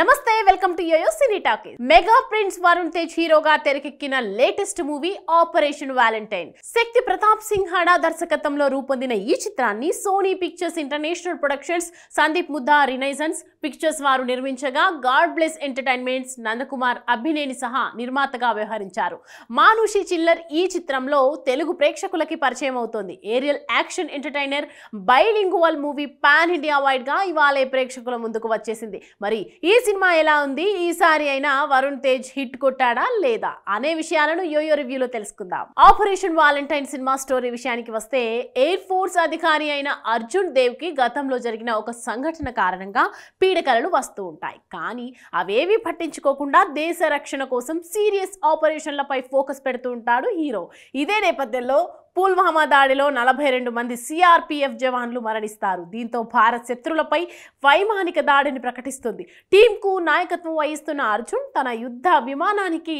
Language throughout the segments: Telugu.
నమస్తే welcome to YoYo Cine Talk mega prince Varun Tej హీరోగా తెరకెక్కిన latest movie Operation Valentine Shakti Pratap Singh Hada దర్శకత్వంలో రూపొందిన ఈ చిత్రాన్ని Sony Pictures International Productions Sandeep Mudda Renaissance Pictures వారు నిర్మించగా God Bless Entertainments Nandakumar Abhineni సహా నిర్మాతగా వ్యవహరించారు మానుషి చిల్లర్ ఈ చిత్రంలో తెలుగు ప్రేక్షకులకి పరిచయం అవుతోంది aerial action entertainer bilingual movie pan India wide గా ఇవాళ ప్రేక్షకుల ముందుకు వచ్చేసింది మరి ఈ సినిమా ఎలా ఉంది ఈసారి అయినా వరుణ్ తేజ్ హిట్ కొట్టాడా లేదా అనే విషయాలను యోయో రివ్యూలో తెలుసుకుందాం ఆపరేషన్ వాలంటైన్ సినిమా స్టోరీ విషయానికి వస్తే ఎయిర్ ఫోర్స్ అధికారి అయిన అర్జున్ దేవ్ కి గతంలో జరిగిన ఒక సంఘటన కారణంగా పీడకలను వస్తూ ఉంటాయి కానీ అవేవి పట్టించుకోకుండా దేశ రక్షణ కోసం సీరియస్ ఆపరేషన్లపై ఫోకస్ పెడుతూ ఉంటాడు హీరో ఇదే నేపథ్యంలో పుల్వామా దాడిలో నలభై రెండు మంది సిఆర్పిఎఫ్ జవాన్లు మరణిస్తారు దీంతో భారత్ శత్రులపై వైమానిక దాడిని ప్రకటిస్తుంది టీంకు నాయకత్వం వహిస్తున్న అర్జున్ తన యుద్ధ విమానానికి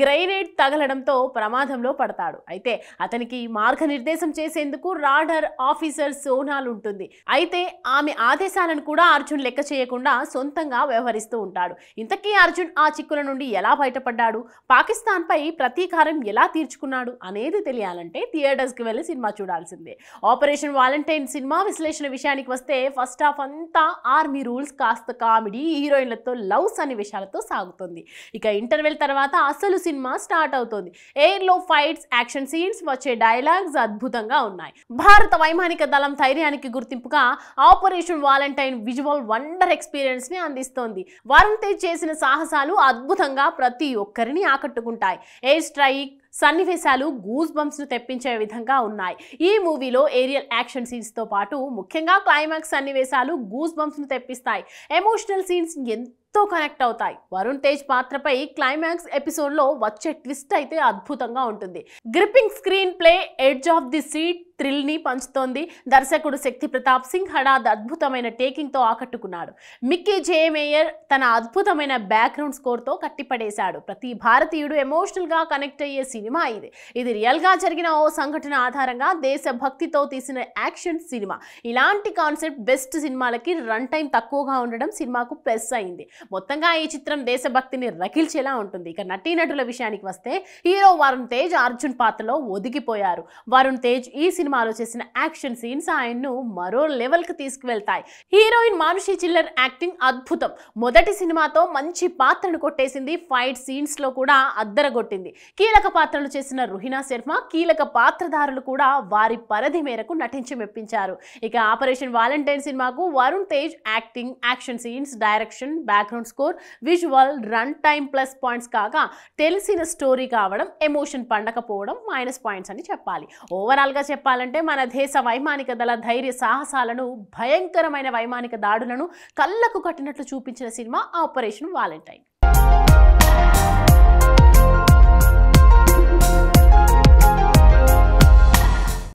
గ్రైనేడ్ తగలడంతో ప్రమాదంలో పడతాడు అయితే అతనికి మార్గనిర్దేశం చేసేందుకు రాడర్ ఆఫీసర్ సోనాల్ ఉంటుంది అయితే ఆమె ఆదేశాలను కూడా అర్జున్ లెక్క చేయకుండా సొంతంగా వ్యవహరిస్తూ ఉంటాడు ఇంతకీ అర్జున్ ఆ చిక్కుల నుండి ఎలా బయటపడ్డాడు పాకిస్తాన్పై ప్రతీకారం ఎలా తీర్చుకున్నాడు అనేది తెలియాలంటే థియేటర్ థియేటర్స్కి వెళ్ళి సినిమా చూడాల్సిందే ఆపరేషన్ వాలంటైన్ సినిమా విశ్లేషణ విషయానికి వస్తే ఫస్ట్ హాఫ్ అంతా ఆర్మీ రూల్స్ కాస్త కామెడీ హీరోయిన్లతో లవ్స్ అనే విషయాలతో సాగుతుంది ఇక ఇంటర్వెల్ తర్వాత అసలు సినిమా స్టార్ట్ అవుతుంది ఎయిర్లో ఫైట్స్ యాక్షన్ సీన్స్ వచ్చే డైలాగ్స్ అద్భుతంగా ఉన్నాయి భారత వైమానిక దళం ధైర్యానికి గుర్తింపుగా Operation Valentine visual wonder experience ని అందిస్తోంది వరుణ్ తేజ్ చేసిన సాహసాలు అద్భుతంగా ప్రతి ఒక్కరిని ఆకట్టుకుంటాయి ఎయిర్ స్ట్రైక్ సన్నివేశాలు బంప్స్ ను తెప్పించే విధంగా ఉన్నాయి ఈ మూవీలో ఏరియల్ యాక్షన్ సీన్స్తో పాటు ముఖ్యంగా క్లైమాక్స్ సన్నివేశాలు బంప్స్ ను తెప్పిస్తాయి ఎమోషనల్ సీన్స్ ఎంతో కనెక్ట్ అవుతాయి వరుణ్ తేజ్ పాత్రపై క్లైమాక్స్ ఎపిసోడ్లో వచ్చే ట్విస్ట్ అయితే అద్భుతంగా ఉంటుంది gripping screenplay edge of the seat థ్రిల్ని పంచుతోంది దర్శకుడు శక్తి ప్రతాప్ సింగ్ హడాద్ అద్భుతమైన టేకింగ్తో ఆకట్టుకున్నాడు మిక్కీ జేమేయర్ తన అద్భుతమైన బ్యాక్గ్రౌండ్ స్కోర్తో కట్టిపడేశాడు ప్రతి భారతీయుడు ఎమోషనల్గా కనెక్ట్ అయ్యే సినిమా ఇది ఇది రియల్గా జరిగిన ఓ సంఘటన ఆధారంగా దేశభక్తితో తీసిన యాక్షన్ సినిమా ఇలాంటి కాన్సెప్ట్ బెస్ట్ సినిమాలకి రన్ టైం తక్కువగా ఉండడం సినిమాకు ప్లస్ అయింది మొత్తంగా ఈ చిత్రం దేశభక్తిని రకిల్చేలా ఉంటుంది ఇక నటీనటుల విషయానికి వస్తే హీరో వరుణ్ తేజ్ అర్జున్ పాత్రలో ఒదిగిపోయారు వరుణ్ తేజ్ ఈ సినిమా సినిమాలో చేసిన యాక్షన్ సీన్స్ ఆయన్ను మరో లెవెల్కి తీసుకువెళ్తాయి హీరోయిన్ మానుషి చిల్లర్ యాక్టింగ్ అద్భుతం మొదటి సినిమాతో మంచి పాత్రను కొట్టేసింది ఫైట్ లో కూడా అద్దరగొట్టింది కీలక పాత్రలు చేసిన రుహినా శర్మ కీలక పాత్రధారులు కూడా వారి పరిధి మేరకు నటించి మెప్పించారు ఇక ఆపరేషన్ వాలంటైన్ సినిమాకు Varun Tej acting action scenes direction background score visual run time plus points కాగా తెలిసిన స్టోరీ కావడం ఎమోషన్ పండకపోవడం మైనస్ పాయింట్స్ అని చెప్పాలి ఓవరాల్గా చెప్పాలి చెప్పాలంటే మన దేశ వైమానిక దళ ధైర్య సాహసాలను భయంకరమైన వైమానిక దాడులను కళ్ళకు కట్టినట్లు చూపించిన సినిమా ఆపరేషన్ వాలంటైన్